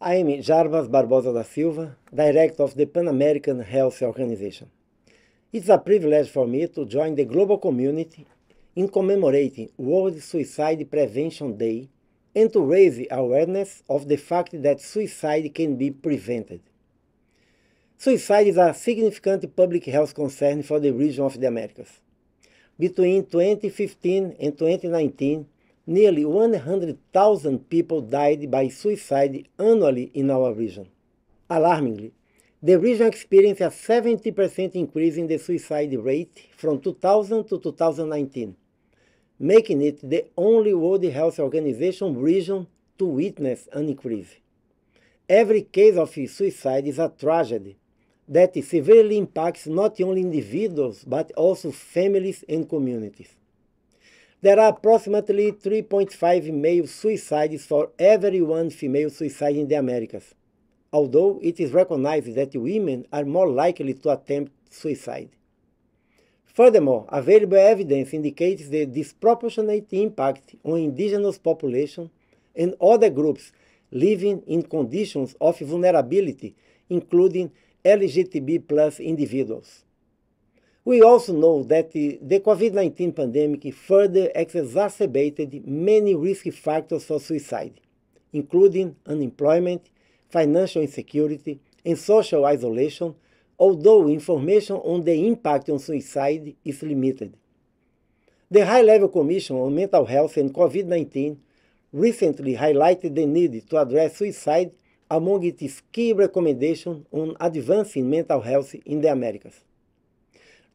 I am Jarbas Barbosa da Silva, Director of the Pan American Health Organization. It's a privilege for me to join the global community in commemorating World Suicide Prevention Day and to raise awareness of the fact that suicide can be prevented. Suicide is a significant public health concern for the region of the Americas. Between 2015 and 2019, nearly 100,000 people died by suicide annually in our region. Alarmingly, the region experienced a 70% increase in the suicide rate from 2000 to 2019, making it the only World Health Organization region to witness an increase. Every case of suicide is a tragedy that severely impacts not only individuals but also families and communities. There are approximately 3.5 male suicides for every one female suicide in the Americas, although it is recognized that women are more likely to attempt suicide. Furthermore, available evidence indicates the disproportionate impact on indigenous population and other groups living in conditions of vulnerability, including LGTB plus individuals. We also know that the, the COVID-19 pandemic further exacerbated many risk factors for suicide, including unemployment, financial insecurity, and social isolation, although information on the impact on suicide is limited. The High Level Commission on Mental Health and COVID 19 recently highlighted the need to address suicide among its key recommendations on advancing mental health in the Americas.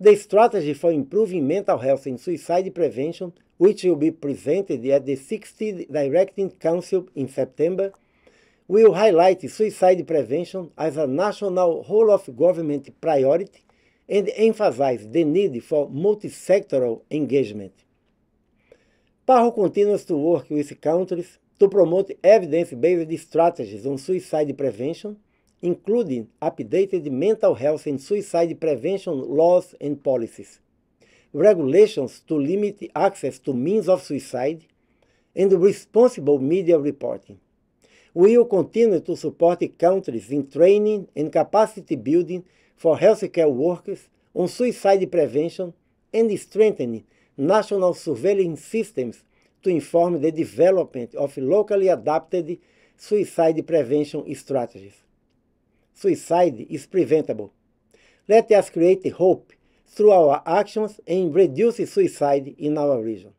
The strategy for improving mental health and suicide prevention, which will be presented at the 60th Directing Council in September, will highlight suicide prevention as a national whole of government priority and emphasize the need for multi-sectoral engagement. PAHO continues to work with countries to promote evidence based strategies on suicide prevention including updated mental health and suicide prevention laws and policies, regulations to limit access to means of suicide, and responsible media reporting. We will continue to support countries in training and capacity building for healthcare workers on suicide prevention and strengthening national surveillance systems to inform the development of locally adapted suicide prevention strategies. suicide is preventable. Let us create hope through our actions and reduce suicide in our region.